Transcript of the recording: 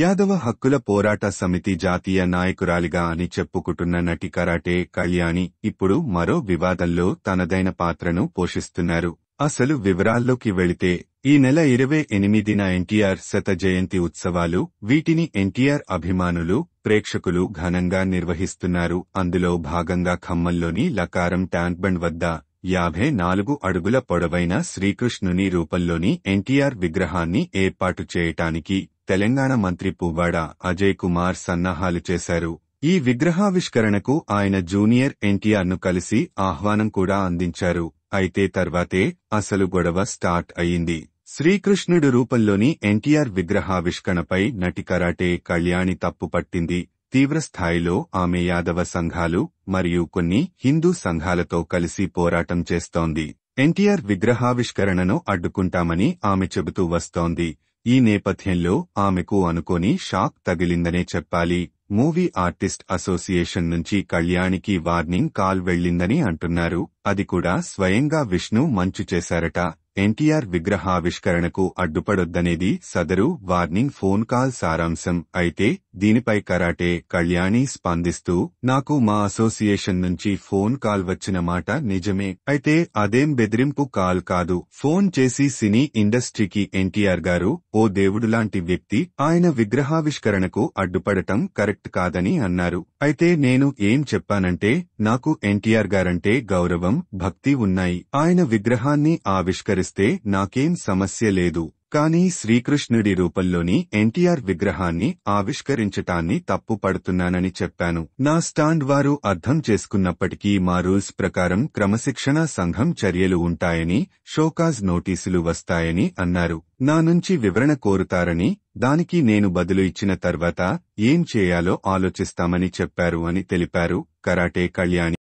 యాదవ హక్కుల పోరాట సమితి జాతీయ నాయకురాలిగా అని చెప్పుకుంటున్న నటి కరాటే కళ్యాణి ఇప్పుడు మరో వివాదంలో తనదైన పాత్రను పోషిస్తున్నారు అసలు వివరాల్లోకి వెళితే ఈ నెల ఇరవై ఎనిమిదిన ఎన్టీఆర్ శత జయంతి ఉత్సవాలు వీటిని ఎన్టీఆర్ అభిమానులు ప్రేక్షకులు ఘనంగా నిర్వహిస్తున్నారు అందులో భాగంగా ఖమ్మంలోని లకారం ట్యాంక్బండ్ వద్ద యాభై నాలుగు అడుగుల పొడవైన శ్రీకృష్ణుని రూపంలోని ఎన్టీఆర్ విగ్రహాన్ని ఏర్పాటు చేయటానికి తెలంగాణ మంత్రి పువ్వాడ అజయ్ కుమార్ సన్నాహాలు చేశారు ఈ విగ్రహావిష్కరణకు ఆయన జూనియర్ ఎన్టీఆర్ను కలిసి ఆహ్వానం కూడా అందించారు అయితే తర్వాతే అసలు గొడవ స్టార్ట్ అయింది శ్రీకృష్ణుడు రూపంలోని ఎన్టీఆర్ విగ్రహావిష్కరణపై నటి కరాటే కళ్యాణి తప్పుపట్టింది తీవ్రస్థాయిలో ఆమె యాదవ సంఘాలు మరియు కొన్ని హిందూ సంఘాలతో కలిసి పోరాటం చేస్తోంది ఎన్టీఆర్ విగ్రహావిష్కరణను అడ్డుకుంటామని ఆమె చెబుతూ వస్తోంది ఈ నేపథ్యంలో ఆమెకు అనుకోని షాక్ తగిలిందనే చెప్పాలి మూవీ ఆర్టిస్ట్ అసోసియేషన్ నుంచి కళ్యాణికి వార్నింగ్ కాల్ వెళ్లిందని అంటున్నారు అది కూడా స్వయంగా విష్ణు మంచు చేశారట ఎన్టీఆర్ విగ్రహావిష్కరణకు అడ్డుపడొద్దనేది సదరు వార్నింగ్ ఫోన్ కాల్ సారాంశం అయితే దీనిపై కరాటే కళ్యాణి స్పందిస్తూ నాకు మా అసోసియేషన్ నుంచి ఫోన్ కాల్ వచ్చిన మాట నిజమే అయితే అదేం బెదిరింపు కాల్ కాదు ఫోన్ చేసి సినీ ఇండస్ట్రీకి ఎన్టీఆర్ గారు ఓ దేవుడులాంటి వ్యక్తి ఆయన విగ్రహావిష్కరణకు అడ్డుపడటం కరెక్ట్ కాదని అన్నారు అయితే నేను ఏం చెప్పానంటే నాకు ఎన్టీఆర్ గారంటే గౌరవం భక్తి ఉన్నాయి ఆయన విగ్రహాన్ని ఆవిష్కరి స్వీకరిస్తే నాకేం సమస్య లేదు కానీ శ్రీకృష్ణుడి రూపంలోని ఎన్టీఆర్ విగ్రహాన్ని ఆవిష్కరించటాన్ని తప్పు పడుతున్నానని చెప్పాను నా స్టాండ్ వారు అర్థం చేసుకున్నప్పటికీ మా రూల్స్ ప్రకారం క్రమశిక్షణా సంఘం చర్యలు ఉంటాయని షోకాజ్ నోటీసులు వస్తాయని అన్నారు నా నుంచి వివరణ కోరుతారని దానికి నేను బదులు ఇచ్చిన తర్వాత ఏం చేయాలో ఆలోచిస్తామని చెప్పారు అని తెలిపారు కరాటే కళ్యాణి